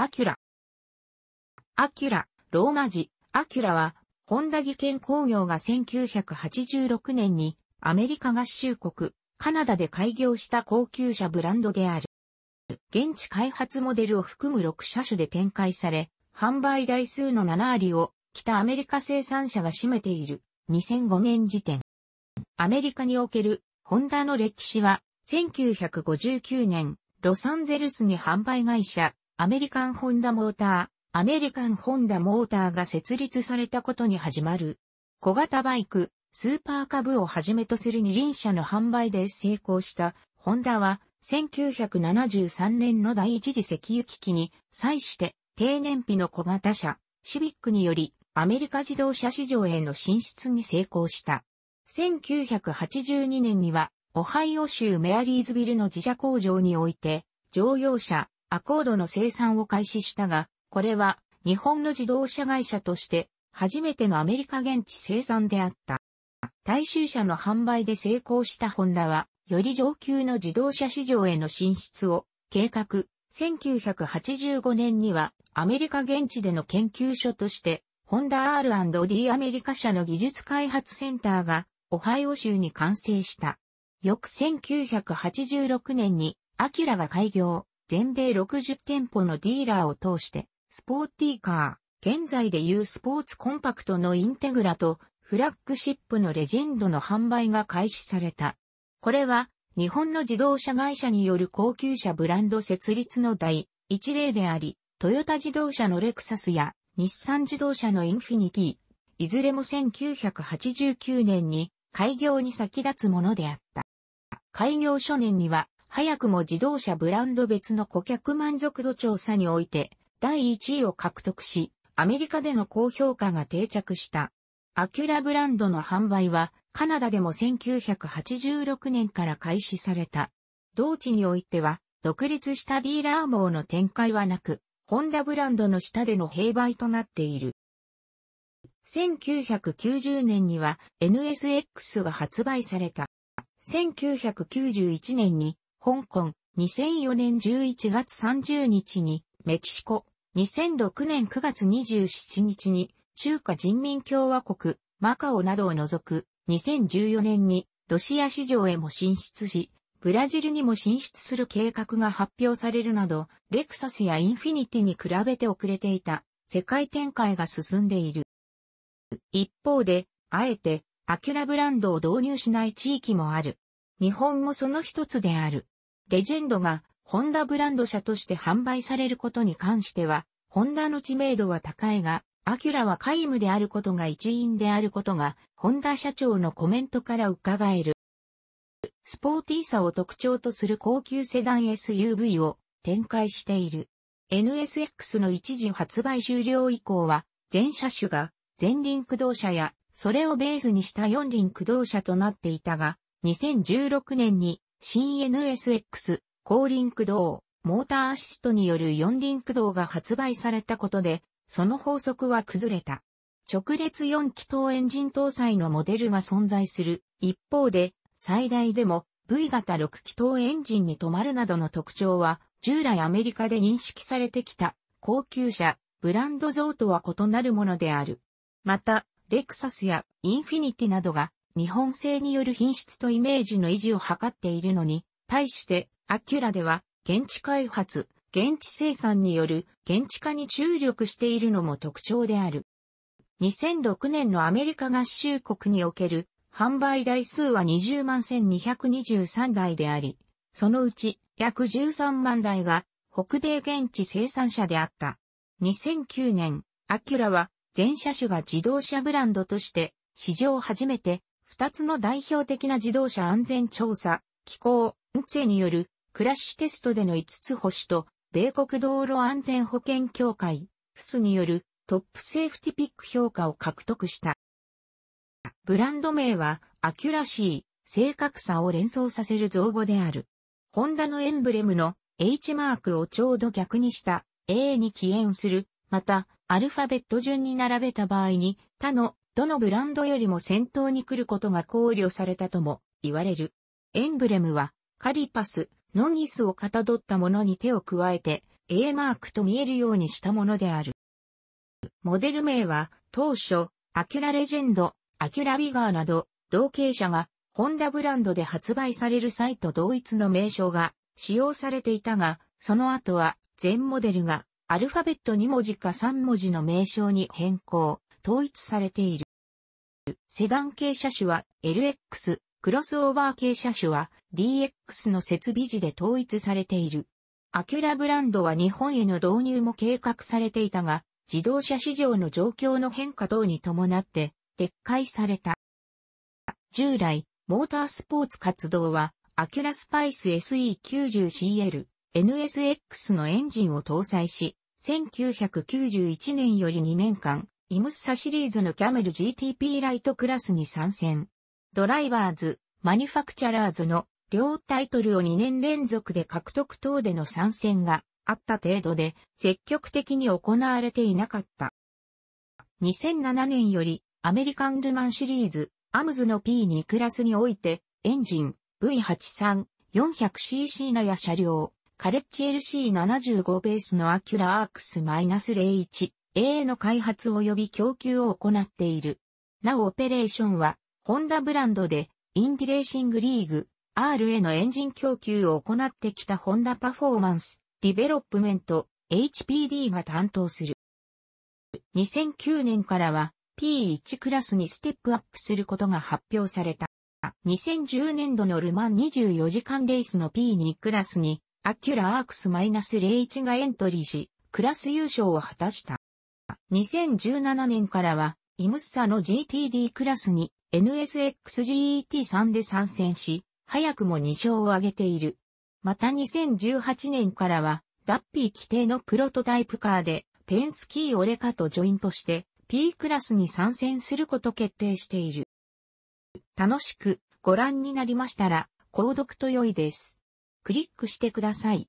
アキュラ。アキュラ、ローマ字、アキュラは、本田技研工業が1986年にアメリカ合衆国、カナダで開業した高級車ブランドである。現地開発モデルを含む6車種で展開され、販売台数の7割を北アメリカ生産者が占めている2005年時点。アメリカにおけるホンダの歴史は1959年ロサンゼルスに販売会社アメリカンホンダモーター、アメリカンホンダモーターが設立されたことに始まる。小型バイク、スーパーカブをはじめとする二輪車の販売で成功したホンダは1973年の第一次石油危機に際して低燃費の小型車シビックによりアメリカ自動車市場への進出に成功した。1982年にはオハイオ州メアリーズビルの自社工場において乗用車アコードの生産を開始したが、これは日本の自動車会社として初めてのアメリカ現地生産であった。大衆車の販売で成功したホンダは、より上級の自動車市場への進出を計画。1985年にはアメリカ現地での研究所として、ホンダ R&D アメリカ社の技術開発センターがオハイオ州に完成した。翌1986年にアキラが開業。全米60店舗のディーラーを通して、スポーティーカー、現在でいうスポーツコンパクトのインテグラとフラッグシップのレジェンドの販売が開始された。これは日本の自動車会社による高級車ブランド設立の第一例であり、トヨタ自動車のレクサスや日産自動車のインフィニティ、いずれも1989年に開業に先立つものであった。開業初年には早くも自動車ブランド別の顧客満足度調査において、第1位を獲得し、アメリカでの高評価が定着した。アキュラブランドの販売は、カナダでも1986年から開始された。同地においては、独立したディーラー網の展開はなく、ホンダブランドの下での併売となっている。1990年には NSX が発売された。1991年に香港、2004年11月30日に、メキシコ、2006年9月27日に、中華人民共和国、マカオなどを除く、2014年に、ロシア市場へも進出し、ブラジルにも進出する計画が発表されるなど、レクサスやインフィニティに比べて遅れていた、世界展開が進んでいる。一方で、あえて、アキュラブランドを導入しない地域もある。日本もその一つである。レジェンドがホンダブランド車として販売されることに関しては、ホンダの知名度は高いが、アキュラは皆無であることが一因であることが、ホンダ社長のコメントから伺える。スポーティーさを特徴とする高級セダン SUV を展開している。NSX の一時発売終了以降は、全車種が前輪駆動車や、それをベースにした四輪駆動車となっていたが、2016年に CNSX、高輪駆動、モーターアシストによる四輪駆動が発売されたことで、その法則は崩れた。直列四気筒エンジン搭載のモデルが存在する。一方で、最大でも V 型六気筒エンジンに止まるなどの特徴は、従来アメリカで認識されてきた高級車、ブランド像とは異なるものである。また、レクサスやインフィニティなどが日本製による品質とイメージの維持を図っているのに、対して、アキュラでは、現地開発、現地生産による現地化に注力しているのも特徴である。2006年のアメリカ合衆国における販売台数は20万1223台であり、そのうち約13万台が北米現地生産者であった。2009年、アキュラは全車種が自動車ブランドとして史上初めて二つの代表的な自動車安全調査、機構、運勢によるクラッシュテストでの5つ星と、米国道路安全保険協会、フスによるトップセーフティピック評価を獲得した。ブランド名は、アキュラシー、正確さを連想させる造語である。ホンダのエンブレムの H マークをちょうど逆にした A に起源する、また、アルファベット順に並べた場合に、他のどのブランドよりも先頭に来ることが考慮されたとも言われる。エンブレムは、カリパス、ノギスをかたどったものに手を加えて、A マークと見えるようにしたものである。モデル名は、当初、アキュラレジェンド、アキュラビガーなど、同型車が、ホンダブランドで発売される際と同一の名称が使用されていたが、その後は、全モデルが、アルファベット2文字か3文字の名称に変更、統一されている。セダン系車種は LX、クロスオーバー系車種は DX の設備時で統一されている。アキュラブランドは日本への導入も計画されていたが、自動車市場の状況の変化等に伴って撤回された。従来、モータースポーツ活動は、アキュラスパイス SE90CL、NSX のエンジンを搭載し、1991年より2年間、イムッサシリーズのキャメル GTP ライトクラスに参戦。ドライバーズ、マニファクチャラーズの両タイトルを2年連続で獲得等での参戦があった程度で積極的に行われていなかった。2007年よりアメリカンルマンシリーズアムズの P2 クラスにおいてエンジン V83 400cc のや車両カレッジ LC75 ベースのアキュラアークス -01 AA の開発及び供給を行っている。なおオペレーションは、ホンダブランドで、インディレーシングリーグ、R へのエンジン供給を行ってきたホンダパフォーマンス、ディベロップメント、HPD が担当する。2009年からは P1 クラスにステップアップすることが発表された。2010年度のルマン24時間レースの P2 クラスにアキュラアークス -01 がエントリーし、クラス優勝を果たした。2017年からは、イムッサの GTD クラスに NSXGET3 で参戦し、早くも2勝を挙げている。また2018年からは、ダッピー規定のプロトタイプカーで、ペンスキーオレカとジョイントして、P クラスに参戦すること決定している。楽しくご覧になりましたら、購読と良いです。クリックしてください。